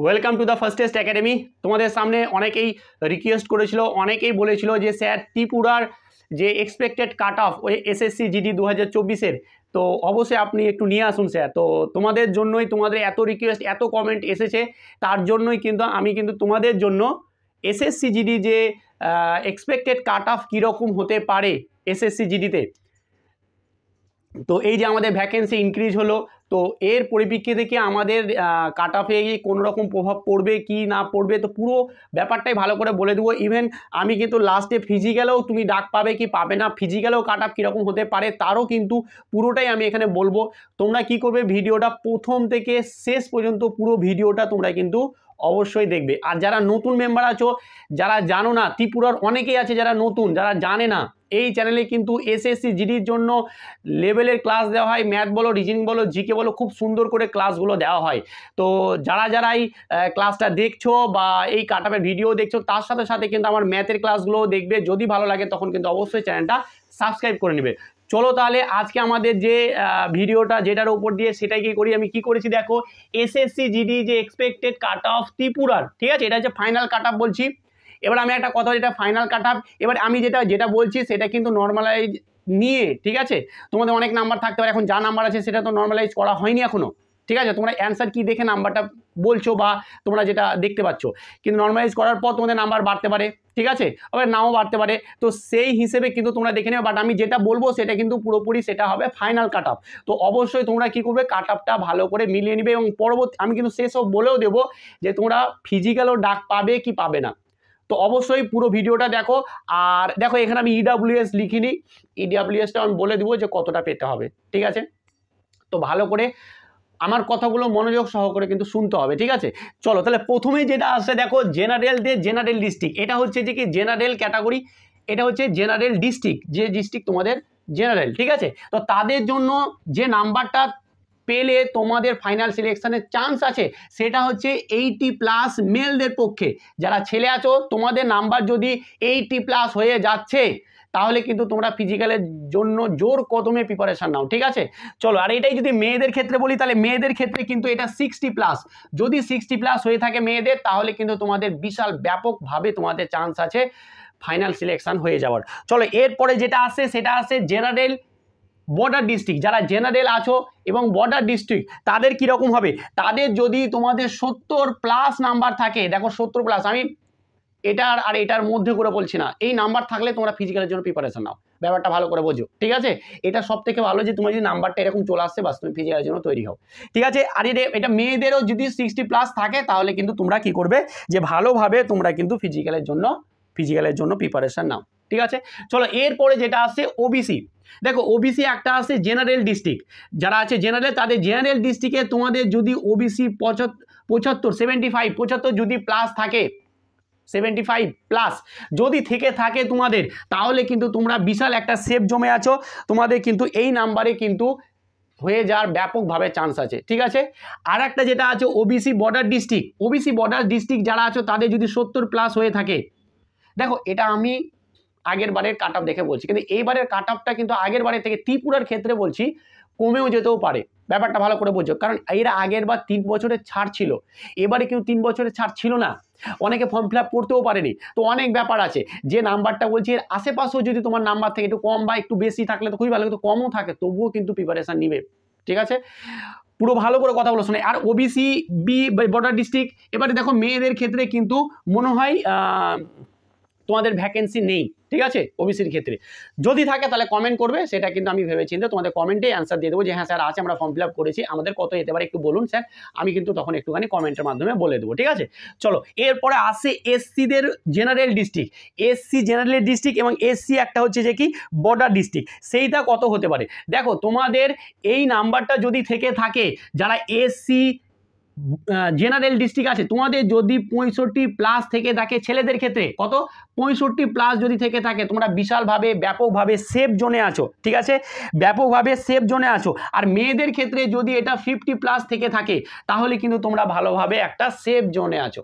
welcome to the fastest academy তোমাদের সামনে অনেকেই রিকোয়েস্ট করেছিল অনেকেই বলেছিল যে স্যার ত্রিপুরার যে এক্সপেক্টেড কাট অফ ওই এসএসসি জিডি দু হাজার চব্বিশের তো অবশ্যই আপনি একটু নিয়ে আসুন স্যার তো তোমাদের জন্যই তোমাদের এত রিকোয়েস্ট এত কমেন্ট এসেছে তার জন্যই কিন্তু আমি কিন্তু তোমাদের জন্য এসএসসি জিডি যে এক্সপেক্টেড কাট অফ কীরকম হতে পারে এসএসসি জিডিতে তো এই যে আমাদের ভ্যাকেন্সি ইনক্রিজ হলো তো এর পরিপ্রেক্ষিতে কি আমাদের কাট অফে কোনো রকম প্রভাব পড়বে কি না পড়বে তো পুরো ব্যাপারটাই ভালো করে বলে দেবো ইভেন আমি কিন্তু লাস্টে ফিজিক্যালেও তুমি ডাক পাবে কি পাবে না ফিজিক্যালেও কাট অফ কীরকম হতে পারে তারও কিন্তু পুরোটাই আমি এখানে বলবো তোমরা কি করবে ভিডিওটা প্রথম থেকে শেষ পর্যন্ত পুরো ভিডিওটা তোমরা কিন্তু অবশ্যই দেখবে আর যারা নতুন মেম্বার আছো যারা জানো না ত্রিপুরার অনেকেই আছে যারা নতুন যারা জানে না এই চ্যানেলে কিন্তু এসএসসি জিডির জন্য লেভেলের ক্লাস দেওয়া হয় ম্যাথ বলো রিজনিং বলো জিকে বলো খুব সুন্দর করে ক্লাসগুলো দেওয়া হয় তো যারা যারাই ক্লাসটা দেখছো বা এই কাটাপের ভিডিও দেখছো তার সাথে সাথে কিন্তু আমার ম্যাথের ক্লাসগুলো দেখবে যদি ভালো লাগে তখন কিন্তু অবশ্যই চ্যানেলটা সাবস্ক্রাইব করে নেবে চলো তাহলে আজকে আমাদের যে ভিডিওটা যেটার ওপর দিয়ে সেটাই কি করি আমি কি করেছি দেখো এসএসসি জিডি যে এক্সপেক্টেড কাট অফ ত্রিপুরার ঠিক আছে এটা হচ্ছে ফাইনাল কাট বলছি এবার আমি একটা কথা যেটা ফাইনাল কাট আপ এবার আমি যেটা যেটা বলছি সেটা কিন্তু নর্মালাইজ নিয়ে ঠিক আছে তোমাদের অনেক নাম্বার থাকতে পারে এখন যা নাম্বার আছে সেটা তো নর্মালাইজ করা হয়নি এখনও ঠিক আছে তোমরা অ্যান্সার কী দেখে নাম্বারটা বলছো বা তোমরা যেটা দেখতে পাচ্ছ কিন্তু নর্মালাইজ করার পর তোমাদের নাম্বার বাড়তে পারে ঠিক আছে আবার নাও বাড়তে পারে তো সেই হিসেবে কিন্তু তোমরা দেখে নেবে বাট আমি যেটা বলবো সেটা কিন্তু পুরোপুরি সেটা হবে ফাইনাল কাট আপ তো অবশ্যই তোমরা কি করবে কাট আপটা ভালো করে মিলিয়ে নেবে এবং পরবর্তী আমি কিন্তু সেসব বলেও দেবো যে তোমরা ফিজিক্যালও ডাক পাবে কি পাবে না তো অবশ্যই পুরো ভিডিওটা দেখো আর দেখো এখানে আমি ইডাব্লিউএস e লিখিনি ইডাব্লিউএসটা e আমি বলে দেবো যে কতটা পেতে হবে ঠিক আছে তো ভালো করে আমার কথাগুলো মনোযোগ সহকারে কিন্তু শুনতে হবে ঠিক আছে চলো তাহলে প্রথমেই যেটা আছে দেখো জেনারেল দিয়ে জেনারেল ডিস্ট্রিক্ট এটা হচ্ছে যে কি জেনারেল ক্যাটাগরি এটা হচ্ছে জেনারেল ডিস্ট্রিক্ট যে ডিস্ট্রিক্ট তোমাদের জেনারেল ঠিক আছে তো তাদের জন্য যে নাম্বারটা পেলে তোমাদের ফাইনাল সিলেকশনের চান্স আছে সেটা হচ্ছে এইটি প্লাস মেলদের পক্ষে যারা ছেলে আছো তোমাদের নাম্বার যদি এইটি প্লাস হয়ে যাচ্ছে তাহলে কিন্তু তোমরা ফিজিক্যালের জন্য জোর কদমে প্রিপারেশান নাও ঠিক আছে চলো আর এটাই যদি মেয়েদের ক্ষেত্রে বলি তাহলে মেয়েদের ক্ষেত্রে কিন্তু এটা সিক্সটি প্লাস যদি সিক্সটি প্লাস হয়ে থাকে মেয়েদের তাহলে কিন্তু তোমাদের বিশাল ব্যাপকভাবে তোমাদের চান্স আছে ফাইনাল সিলেকশান হয়ে যাওয়ার চলো এরপরে যেটা আসে সেটা আসে জেনারেল বর্ডার ডিস্ট্রিক্ট যারা জেনারেল আছো এবং বর্ডার ডিস্ট্রিক্ট তাদের কীরকম হবে তাদের যদি তোমাদের সত্তর প্লাস নাম্বার থাকে দেখো সত্তর প্লাস আমি এটার আর এটার মধ্যে করে বলছি না এই নাম্বার থাকলে তোমরা ফিজিক্যালের জন্য প্রিপারেশন নাও ব্যাপারটা ভালো করে বোঝো ঠিক আছে এটা সব থেকে ভালো যে তোমার যদি নাম্বারটা এরকম চলে আসছে বাস তুমি ফিজিক্যালের জন্য তৈরি হও ঠিক আছে আর এটা এটা মেয়েদেরও যদি সিক্সটি প্লাস থাকে তাহলে কিন্তু তোমরা কি করবে যে ভালোভাবে তোমরা কিন্তু ফিজিক্যালের জন্য ফিজিক্যালের জন্য প্রিপারেশান নাও ঠিক আছে চলো এরপরে যেটা আছে ওবিসি দেখো ওবিসি একটা আছে জেনারেল ডিস্ট্রিক্ট যারা আছে জেনারেল তাদের জেনারেল ডিস্ট্রিক্টে তোমাদের যদি ওবিসি পঁচাত্তর সেভেন্টি ফাইভ পঁচাত্তর যদি প্লাস থাকে সেভেন্টি ফাইভ প্লাস যদি থেকে থাকে তোমাদের তাহলে কিন্তু তোমরা বিশাল একটা সেফ জমে আছো তোমাদের কিন্তু এই নাম্বারে কিন্তু হয়ে যাওয়ার ব্যাপকভাবে চান্স আছে ঠিক আছে আর একটা যেটা আছে OBC border district OBC border district যারা আছো তাদের যদি সত্তর প্লাস হয়ে থাকে দেখো এটা আমি আগের বারের কাট দেখে বলছি কিন্তু এইবারের কাট কিন্তু আগের বারের থেকে ত্রিপুরার ক্ষেত্রে বলছি কমেও যেতেও পারে ব্যাপারটা ভালো করে বোঝো কারণ এর আগের বার তিন বছরের ছাড় ছিল এবারে কেউ তিন বছরের ছাড় ছিল না অনেকে ফর্ম ফিল করতেও পারেনি তো অনেক ব্যাপার আছে যে নাম্বারটা বলছি এর আশেপাশেও যদি তোমার নাম্বার থেকে একটু কম বা একটু বেশি থাকলে তো খুবই ভালো কিন্তু কমও থাকে তবুও কিন্তু প্রিপারেশান নিবে ঠিক আছে পুরো ভালো করে কথা বলো শোনে আর ওবিসি বি বর্ডার ডিস্ট্রিক্ট এবারে দেখো মেয়েদের ক্ষেত্রে কিন্তু মনে হয় তোমাদের ভ্যাকেন্সি নেই ঠিক আছে ওবিসির ক্ষেত্রে যদি থাকে তাহলে কমেন্ট করবে সেটা কিন্তু আমি চিন্তা তোমাদের কমেন্টে অ্যান্সার দিয়ে দেবো যে হ্যাঁ স্যার আছে আমরা ফর্ম ফিল আপ করেছি আমাদের কত যেতে পারে একটু বলুন স্যার আমি কিন্তু তখন একটুখানি কমেন্টের মাধ্যমে বলে দেবো ঠিক আছে চলো এরপরে আসে এসসিদের general district SC general district এবং এসসি একটা হচ্ছে যে কি বর্ডার ডিস্ট্রিক্ট সেইটা কত হতে পারে দেখো তোমাদের এই নাম্বারটা যদি থেকে থাকে যারা এসসি জেনারেল ডিস্ট্রিক্ট আছে তোমাদের যদি পঁয়ষট্টি প্লাস থেকে থাকে ছেলেদের ক্ষেত্রে কত পঁয়ষট্টি প্লাস যদি থেকে থাকে তোমরা বিশালভাবে ব্যাপকভাবে সেফ জোনে আছো ঠিক আছে ব্যাপকভাবে সেফ জোনে আছো আর মেয়েদের ক্ষেত্রে যদি এটা ফিফটি প্লাস থেকে থাকে তাহলে কিন্তু তোমরা ভালোভাবে একটা সেফ জোনে আছো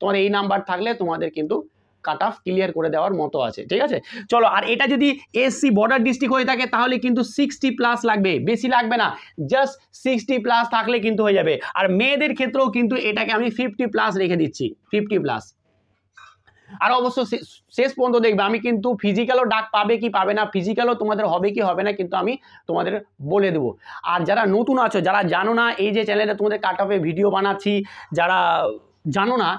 তোমার এই নাম্বার থাকলে তোমাদের কিন্তু কাট অফ ক্লিয়ার করে দেওয়ার মতো আছে ঠিক আছে চলো আর এটা যদি এসসি বর্ডার ডিস্ট্রিক্ট হয়ে থাকে তাহলে কিন্তু সিক্সটি প্লাস লাগবে বেশি লাগবে না জাস্ট সিক্সটি প্লাস থাকলে কিন্তু হয়ে যাবে আর মেয়েদের ক্ষেত্রেও কিন্তু এটাকে আমি ফিফটি প্লাস রেখে দিচ্ছি ফিফটি প্লাস আর অবশ্য শেষ পর্যন্ত দেখবে আমি কিন্তু ফিজিক্যালও ডাক পাবে কি পাবে না ফিজিক্যালও তোমাদের হবে কি হবে না কিন্তু আমি তোমাদের বলে দেব আর যারা নতুন আছো যারা জানো না এই যে চ্যানেলে তোমাদের কাট অফে ভিডিও বানাচ্ছি যারা জানো না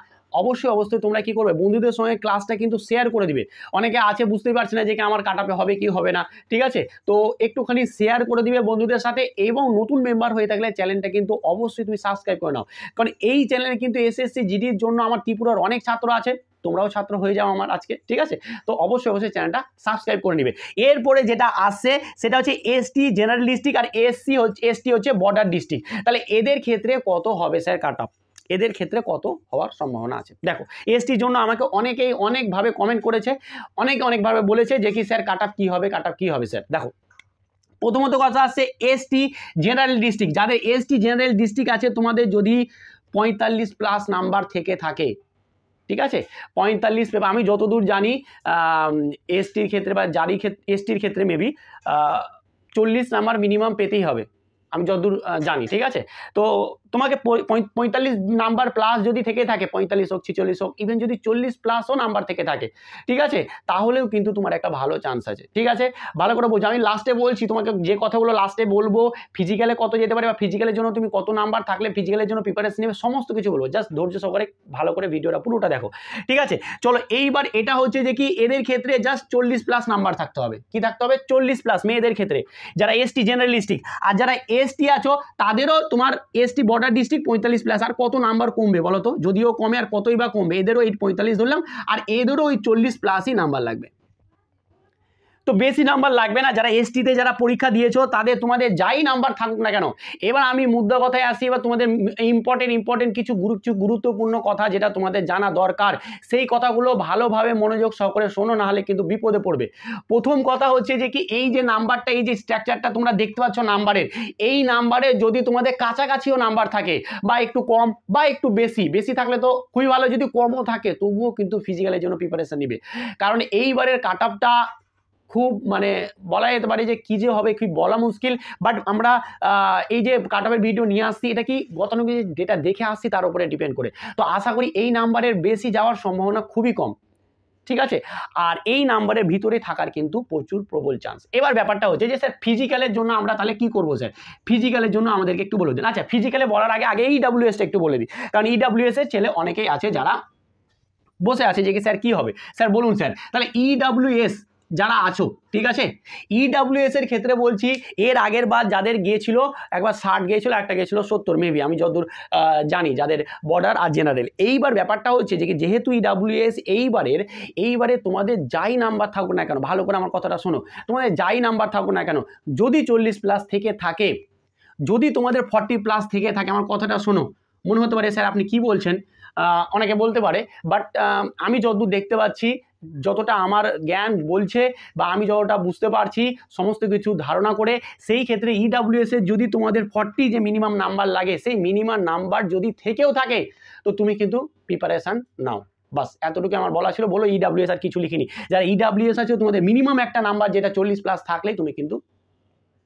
অবশ্যই অবশ্যই তোমরা কি করবে বন্ধুদের সঙ্গে ক্লাসটা কিন্তু শেয়ার করে দিবে অনেকে আছে বুঝতেই পারছে না যে কি আমার কাটাপে হবে কি হবে না ঠিক আছে তো একটুখানি শেয়ার করে দিবে বন্ধুদের সাথে এবং নতুন মেম্বার হয়ে থাকলে চ্যানেলটা কিন্তু অবশ্যই তুমি সাবস্ক্রাইব করে নাও কারণ এই চ্যানেলে কিন্তু এসএসসি জিডির জন্য আমার ত্রিপুরার অনেক ছাত্র আছে তোমরাও ছাত্র হয়ে যাও আমার আজকে ঠিক আছে তো অবশ্যই অবশ্যই চ্যানেলটা সাবস্ক্রাইব করে নিবে এরপরে যেটা আসছে সেটা হচ্ছে এসটি জেনারেল ডিস্ট্রিক্ট আর এসসি হচ্ছে এসটি হচ্ছে বর্ডার ডিস্ট্রিক্ট তাহলে এদের ক্ষেত্রে কত হবে স্যার কাট অফ এদের ক্ষেত্রে কত হওয়ার সম্ভাবনা আছে দেখো এসটির জন্য আমাকে অনেকেই অনেকভাবে কমেন্ট করেছে অনেকে অনেকভাবে বলেছে যে কি স্যার কাট অফ কী হবে কাট অফ কী হবে স্যার দেখো প্রথমত কথা আসছে এসটি জেনারেল ডিস্ট্রিক্ট যাদের এসটি জেনারেল ডিস্ট্রিক্ট আছে তোমাদের যদি পঁয়তাল্লিশ প্লাস নাম্বার থেকে থাকে ঠিক আছে পঁয়তাল্লিশ পেপার আমি যতদূর জানি এসটির ক্ষেত্রে বা জারি ক্ষেত্রে এসটির ক্ষেত্রে মেবি চল্লিশ নাম্বার মিনিমাম পেতেই হবে আমি যতদূর জানি ঠিক আছে তো তোমাকে পঁয়তাল্লিশ নাম্বার প্লাস যদি থেকে থাকে পঁয়তাল্লিশ হোক ছিচল্লিশ হোক ইভেন যদি চল্লিশ প্লাসও নাম্বার থেকে থাকে ঠিক আছে তাহলেও কিন্তু তোমার একটা ভালো চান্স আছে ঠিক আছে ভালো করে বলছো আমি লাস্টে বলছি তোমাকে যে কথাগুলো লাস্টে বলবো ফিজিক্যালে কত যেতে পারে বা ফিজিক্যালের জন্য তুমি কত নাম্বার থাকলে ফিজিক্যালের জন্য প্রিপারেশন নেবে সমস্ত কিছু বলবো জাস্ট ধৈর্য সহকারে ভালো করে ভিডিওটা পুরোটা দেখো ঠিক আছে চলো এইবার এটা হচ্ছে যে কি এদের ক্ষেত্রে জাস্ট চল্লিশ প্লাস নাম্বার থাকতে হবে কি থাকতে হবে চল্লিশ প্লাস মেয়েদের ক্ষেত্রে যারা এসটি জেনারেলিস্টিক আর যারা এ এসটি আছো তাদেরও তোমার এসটি বর্ডার ডিস্ট্রিক্ট পঁয়তাল্লিশ প্লাস আর কত নাম্বার কমবে বলো তো যদিও কমে আর কতই বা কমবে এদেরও এই পঁয়তাল্লিশ ধরলাম আর এদেরও ওই চল্লিশ প্লাসই নাম্বার লাগবে তো বেশি নাম্বার লাগবে না যারা এসটিতে যারা পরীক্ষা দিয়েছো তাদের তোমাদের যাই নাম্বার থাকুক না কেন এবার আমি মুদ্রা কথায় আসি এবার তোমাদের ইম্পর্টেন্ট ইম্পর্টেন্ট কিছু গুরুত্বপূর্ণ কথা যেটা তোমাদের জানা দরকার সেই কথাগুলো ভালোভাবে মনোযোগ সহকারে শোনো নাহলে কিন্তু বিপদে পড়বে প্রথম কথা হচ্ছে যে কি এই যে নাম্বারটা এই যে স্ট্রাকচারটা তোমরা দেখতে পাচ্ছ নাম্বারের এই নাম্বারে যদি তোমাদের কাছাকাছিও নাম্বার থাকে বা একটু কম বা একটু বেশি বেশি থাকলে তো খুবই ভালো যদি কমও থাকে তবুও কিন্তু ফিজিক্যালের জন্য প্রিপারেশান নিবে কারণ এইবারের কাট খুব মানে বলা যেতে পারে যে কী যে হবে কি বলা মুশকিল বাট আমরা এই যে কাট অফের ভিডিও নিয়ে আসছি এটা কি গতানুগতিক ডেটা দেখে আসছি তার উপরে ডিপেন্ড করে তো আশা করি এই নাম্বারের বেশি যাওয়ার সম্ভাবনা খুবই কম ঠিক আছে আর এই নাম্বারের ভিতরে থাকার কিন্তু প্রচুর প্রবল চান্স এবার ব্যাপারটা হচ্ছে যে স্যার ফিজিক্যালের জন্য আমরা তাহলে কি করবো স্যার ফিজিক্যালের জন্য আমাদেরকে একটু বলে দিন আচ্ছা ফিজিক্যালে বলার আগে আগে ইডাব্লিউএসটা একটু বলে দিই কারণ ইডাব্লিউএসের ছেলে অনেকেই আছে যারা বসে আছে যে কি স্যার কি হবে স্যার বলুন স্যার তাহলে ইডাব্লিউএস যারা আছো ঠিক আছে ইডাব্লিউএস e এর ক্ষেত্রে বলছি এর আগের বার যাদের গিয়েছিল একবার ষাট গিয়েছিল একটা গিয়েছিল সত্তর মেবি আমি যতদূর জানি যাদের বর্ডার আর জেনারেল এইবার ব্যাপারটা হচ্ছে যে যেহেতু ইডাব্লিউএস e এইবারের এইবারে তোমাদের যাই নাম্বার থাকুক না কেন ভালো করে আমার কথাটা শোনো তোমাদের যাই নাম্বার থাকুক না কেন যদি চল্লিশ প্লাস থেকে থাকে যদি তোমাদের ফর্টি প্লাস থেকে থাকে আমার কথাটা শোনো মনে হতে পারে স্যার আপনি কি বলছেন অনেকে বলতে পারে বাট আমি যতদূর দেখতে পাচ্ছি যতটা আমার জ্ঞান বলছে বা আমি যতটা বুঝতে পারছি সমস্ত কিছু ধারণা করে সেই ক্ষেত্রে ইডাব্লিউএসে e যদি তোমাদের ফর্টি যে মিনিমাম নাম্বার লাগে সেই মিনিমাম নাম্বার যদি থেকেও থাকে তো তুমি কিন্তু প্রিপারেশান নাও বাস এতটুকু আমার বলা ছিল বলো ইডাব্লিউএস e আর কিছু লিখিনি যারা ইডাব্লিউএস e আছে তোমাদের মিনিমাম একটা নাম্বার যেটা চল্লিশ প্লাস থাকলেই তুমি কিন্তু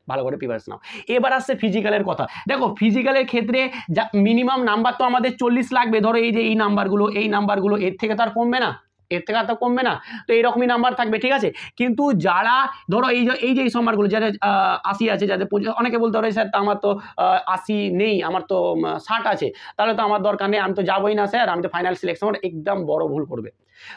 ভালো করে প্রিপারেশন নাও এবার আসছে ফিজিক্যালের কথা দেখো ফিজিক্যালের ক্ষেত্রে যা মিনিমাম নাম্বার তো আমাদের চল্লিশ লাগবে ধরো এই যে এই নাম্বারগুলো এই নাম্বারগুলো এর থেকে তো আর কমবে না এর থেকে আর তো কমবে না তো এইরকমই নাম্বার থাকবে ঠিক আছে কিন্তু যারা ধরো এই এই যে এই সম্মানগুলো যাদের আশি আছে যাদের পঁচিশ অনেকে বলতে পারে স্যার তো আমার তো আশি নেই আমার তো ষাট আছে তাহলে তো আমার দরকার নেই আমি তো যাবোই না স্যার আমি তো ফাইনাল সিলেকশন একদম বড় ভুল করবে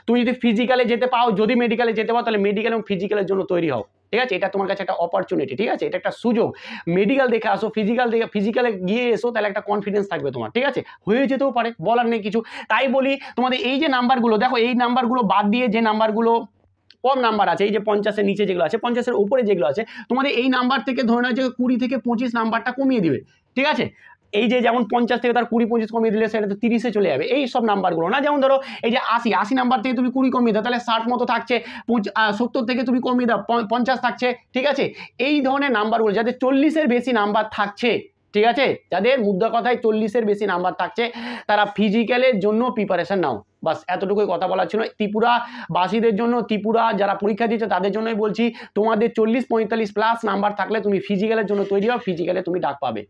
তুমি যদি ফিজিক্যালে যেতে পাও যদি মেডিকেলে যেতে পাও তাহলে মেডিকেল এবং ফিজিক্যালের জন্য তৈরি হও ঠিক আছে এটা তোমার কাছে একটা অপরচুনিটি ঠিক আছে এটা একটা সুযোগ মেডিকেল দেখে আসো ফিজিক্যাল দেখে ফিজিক্যালে গিয়ে এসো তাহলে একটা কনফিডেন্স থাকবে তোমার ঠিক আছে হয়ে যেতেও পারে বলার নেই কিছু তাই বলি তোমাদের এই যে নাম্বারগুলো দেখো এই নাম্বারগুলো বাদ দিয়ে যে নাম্বারগুলো কম নাম্বার আছে এই যে পঞ্চাশের নিচে যেগুলো আছে পঞ্চাশের উপরে যেগুলো আছে তোমাদের এই নাম্বার থেকে ধরে নেওয়া যে কুড়ি থেকে পঁচিশ নাম্বারটা কমিয়ে দিবে ঠিক আছে এই যে যেমন পঞ্চাশ থেকে তার কুড়ি পঁচিশ কমিয়ে দিলে সেটা তো তিরিশে চলে যাবে এই সব নাম্বারগুলো না যেমন ধরো এই যে আশি আশি নাম্বার থেকে তুমি কুড়ি কমিয়ে দাও তাহলে ষাট মতো থাকছে সত্তর থেকে তুমি কমিয়ে দাও পঞ্চাশ থাকছে ঠিক আছে এই ধরনের নাম্বারগুলো যাদের চল্লিশের বেশি নাম্বার থাকছে ঠিক আছে যাদের মুদ্রা কথায় চল্লিশের বেশি নাম্বার থাকছে তারা ফিজিক্যালের জন্য প্রিপারেশান নাও বাস এতটুকুই কথা বলার ছিল ত্রিপুরাবাসীদের জন্য ত্রিপুরা যারা পরীক্ষা দিচ্ছে তাদের জন্যই বলছি তোমাদের চল্লিশ পঁয়তাল্লিশ প্লাস নাম্বার থাকলে তুমি ফিজিক্যালের জন্য তৈরি হও ফিজিক্যালে তুমি ডাক পাবে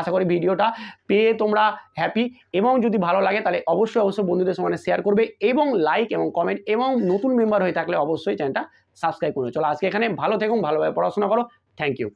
আশা করি ভিডিওটা পেয়ে তোমরা হ্যাপি এবং যদি ভালো লাগে তাহলে অবশ্যই অবশ্যই বন্ধুদের সঙ্গে শেয়ার করবে এবং লাইক এবং কমেন্ট এবং নতুন মেম্বার হয়ে থাকলে অবশ্যই চ্যানেলটা সাবস্ক্রাইব করবে চলো আজকে এখানে ভালো থেকুন ভালোভাবে পড়াশোনা করো থ্যাংক ইউ